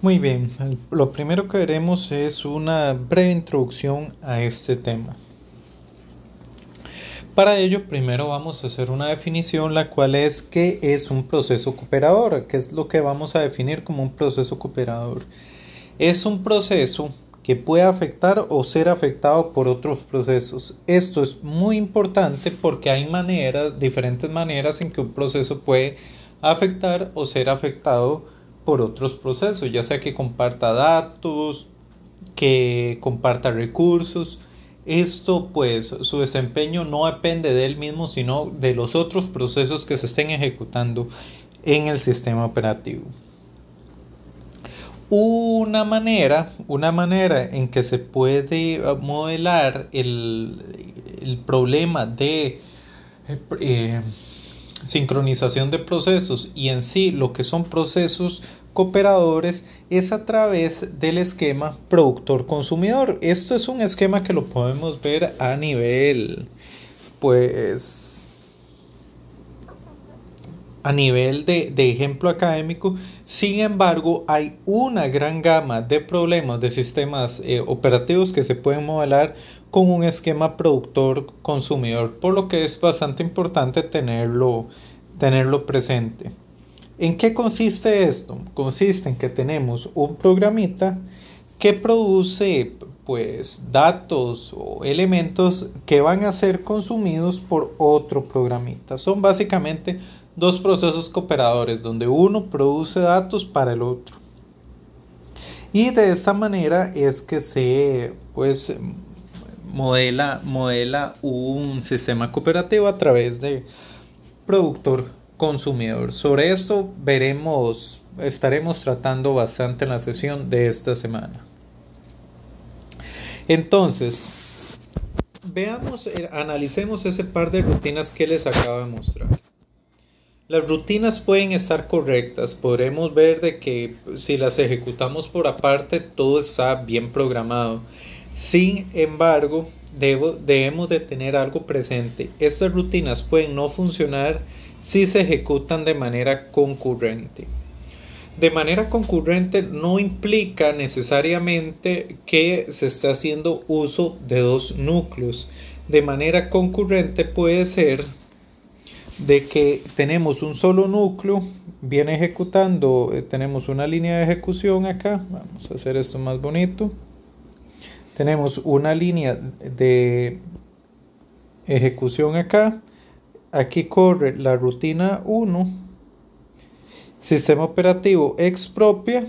Muy bien, lo primero que veremos es una breve introducción a este tema. Para ello, primero vamos a hacer una definición, la cual es qué es un proceso cooperador, qué es lo que vamos a definir como un proceso cooperador. Es un proceso que puede afectar o ser afectado por otros procesos. Esto es muy importante porque hay maneras, diferentes maneras en que un proceso puede afectar o ser afectado por otros procesos, ya sea que comparta datos, que comparta recursos. Esto pues su desempeño no depende de él mismo, sino de los otros procesos que se estén ejecutando en el sistema operativo. Una manera, una manera en que se puede eh, modelar el, problema de eh, sincronización de procesos y en sí lo que son procesos cooperadores es a través del esquema productor-consumidor. Esto es un esquema que lo podemos ver a nivel, pues, a nivel de, ejemplo académico. Sin embargo, hay una gran gama de problemas de sistemas eh, operativos que se pueden modelar con un esquema productor-consumidor, por lo que es bastante importante tenerlo, tenerlo presente. ¿En qué consiste esto? Consiste en que tenemos un programita que produce pues datos o elementos que van a ser consumidos por otro programita. Son básicamente dos procesos cooperadores donde uno produce datos para el otro. Y de esta manera es que se pues modela, modela un sistema cooperativo a través de productor consumidor. Sobre esto veremos, estaremos tratando bastante en la sesión de esta semana. Entonces, veamos, eh, analicemos ese par de rutinas que les acabo de mostrar. Las rutinas pueden estar correctas, podremos ver de que pues, si las ejecutamos por aparte todo está bien programado. Sin embargo, debemos de tener algo presente. Estas rutinas pueden no funcionar si se ejecutan de manera concurrente de manera concurrente no implica necesariamente que se está haciendo uso de dos núcleos. De manera concurrente puede ser de que tenemos un solo núcleo, viene ejecutando, eh, tenemos una línea de ejecución acá, vamos a hacer esto más bonito. Tenemos una línea de ejecución acá, aquí corre la rutina 1 Sistema operativo expropia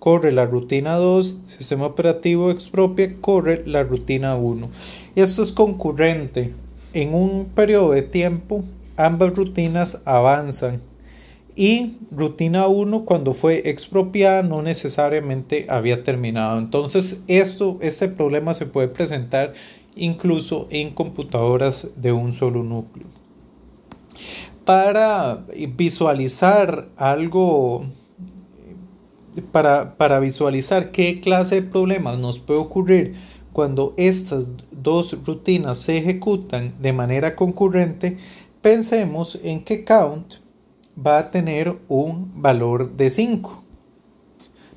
corre la rutina 2, sistema operativo expropia corre la rutina 1. esto es concurrente. En un periodo de tiempo ambas rutinas avanzan. Y rutina 1 cuando fue expropiada no necesariamente había terminado. Entonces esto, este problema se puede presentar incluso en computadoras de un solo núcleo para visualizar algo, para, para visualizar qué clase de problemas nos puede ocurrir cuando estas dos rutinas se ejecutan de manera concurrente, pensemos en que count va a tener un valor de 5.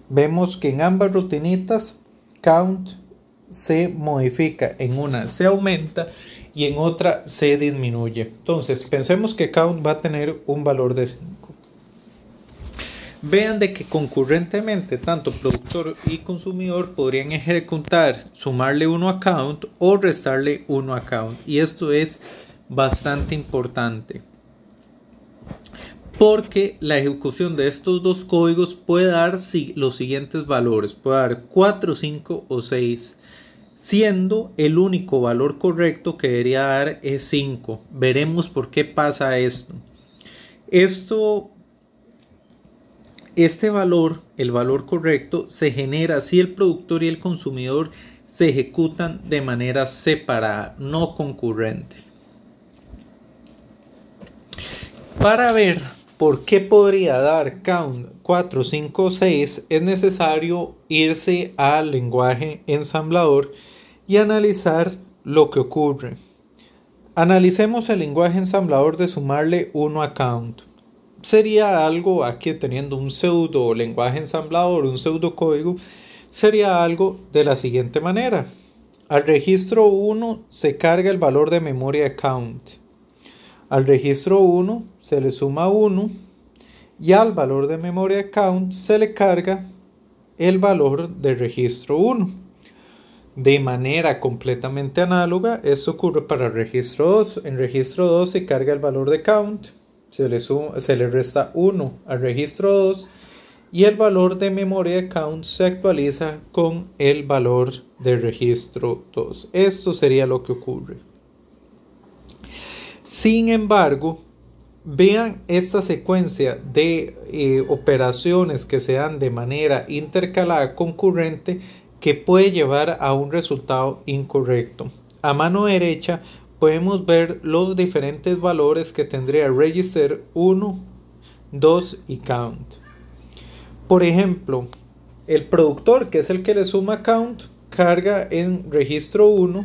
Vemos que en ambas rutinitas count se modifica, en una se aumenta y en otra se disminuye. Entonces, pensemos que count va a tener un valor de 5. Vean de que concurrentemente tanto productor y consumidor podrían ejecutar sumarle uno a count o restarle uno a count. Y esto es bastante importante porque la ejecución de estos dos códigos puede dar los siguientes valores, puede dar 4, 5 o 6 siendo el único valor correcto que debería dar es 5. Veremos por qué pasa esto. Esto este valor, el valor correcto, se genera si el productor y el consumidor se ejecutan de manera separada, no concurrente. Para ver ¿por qué podría dar count 4, 5, 6? Es necesario irse al lenguaje ensamblador y analizar lo que ocurre. Analicemos el lenguaje ensamblador de sumarle 1 a count. Sería algo, aquí teniendo un pseudo lenguaje ensamblador, un pseudo código, sería algo de la siguiente manera. Al registro 1 se carga el valor de memoria count. Al registro 1 se le suma 1 y al valor de memoria count se le carga el valor de registro 1. De manera completamente análoga, esto ocurre para registro 2. En registro 2 se carga el valor de count, se le, se le resta 1 al registro 2 y el valor de memoria count se actualiza con el valor de registro 2. Esto sería lo que ocurre. Sin embargo, Vean esta secuencia de eh, operaciones que se dan de manera intercalada concurrente que puede llevar a un resultado incorrecto. A mano derecha podemos ver los diferentes valores que tendría register 1, 2 y count. Por ejemplo, el productor, que es el que le suma count, carga en registro 1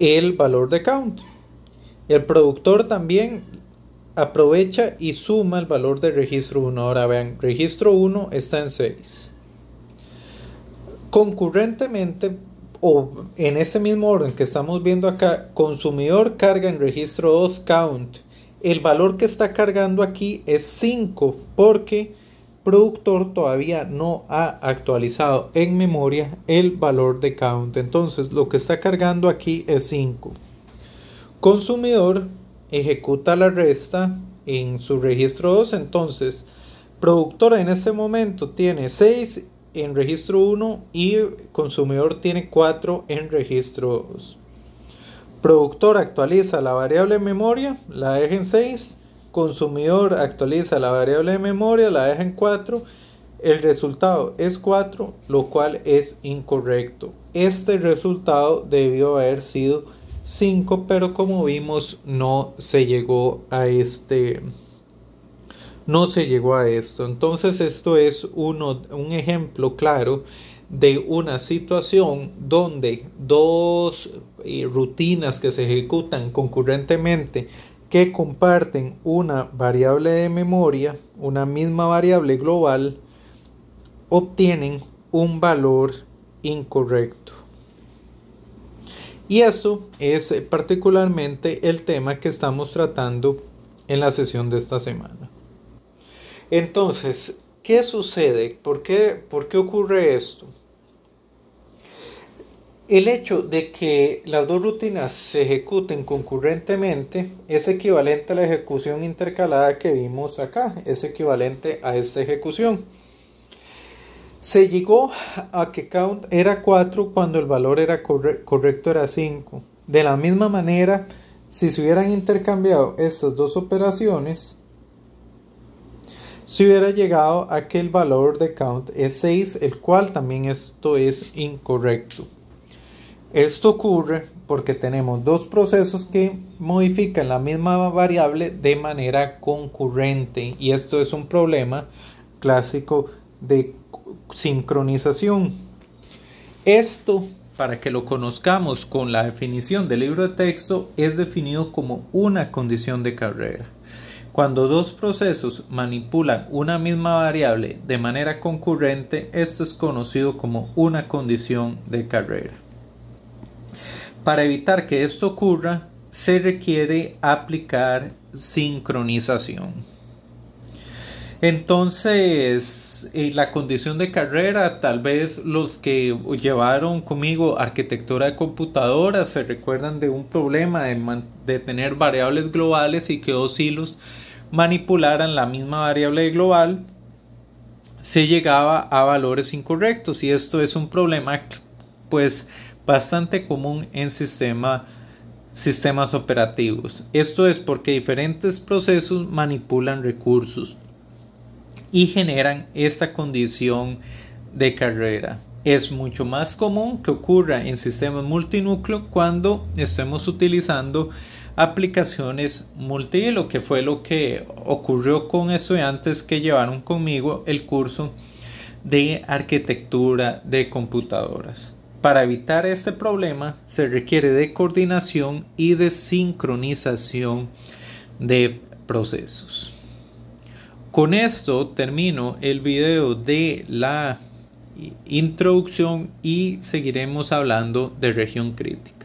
el valor de count el productor también aprovecha y suma el valor del registro 1. Ahora vean, registro 1 está en 6. Concurrentemente, o en ese mismo orden que estamos viendo acá, consumidor carga en registro 2 count. El valor que está cargando aquí es 5 porque productor todavía no ha actualizado en memoria el valor de count. Entonces lo que está cargando aquí es 5 consumidor ejecuta la resta en su registro 2. Entonces, productora en este momento tiene 6 en registro 1 y consumidor tiene 4 en registro 2. Productor actualiza la variable de memoria, la deja en 6. Consumidor actualiza la variable de memoria, la deja en 4. El resultado es 4, lo cual es incorrecto. Este resultado debió haber sido 5, pero como vimos no se llegó a este no se llegó a esto. Entonces esto es un ejemplo claro de una situación donde dos eh, rutinas que se ejecutan concurrentemente que comparten una variable de memoria, una misma variable global, obtienen un valor incorrecto. Y eso es eh, particularmente el tema que estamos tratando en la sesión de esta semana. Entonces, ¿qué sucede? ¿Por qué, por qué ocurre esto? El hecho de que las dos rutinas se ejecuten concurrentemente es equivalente a la ejecución intercalada que vimos acá, es equivalente a esta ejecución. Se llegó a que count era 4 cuando el valor era correcto era 5. De la misma manera, si se hubieran intercambiado estas dos operaciones, se hubiera llegado a que el valor de count es 6, el cual también esto es incorrecto. Esto ocurre porque tenemos dos procesos que modifican la misma variable de manera concurrente y esto es un problema clásico de sincronización. Esto, para que lo conozcamos con la definición del libro de texto, es definido como una condición de carrera. Cuando dos procesos manipulan una misma variable de manera concurrente, esto es conocido como una condición de carrera. Para evitar que esto ocurra, se requiere aplicar sincronización. Entonces, en la condición de carrera, tal vez los que llevaron conmigo arquitectura de computadoras se recuerdan de un problema de, tener variables globales y que dos hilos manipularan la misma variable global, se llegaba a valores incorrectos y esto es un problema pues bastante común en sistemas operativos. Esto es porque diferentes procesos manipulan recursos y generan esta condición de carrera. Es mucho más común que ocurra en sistemas multinúcleo cuando estemos utilizando aplicaciones multi. Lo que fue lo que ocurrió con estudiantes que llevaron conmigo el curso de arquitectura de computadoras. Para evitar este problema se requiere de coordinación y de sincronización de procesos. Con esto termino el video de la introducción y seguiremos hablando de región crítica.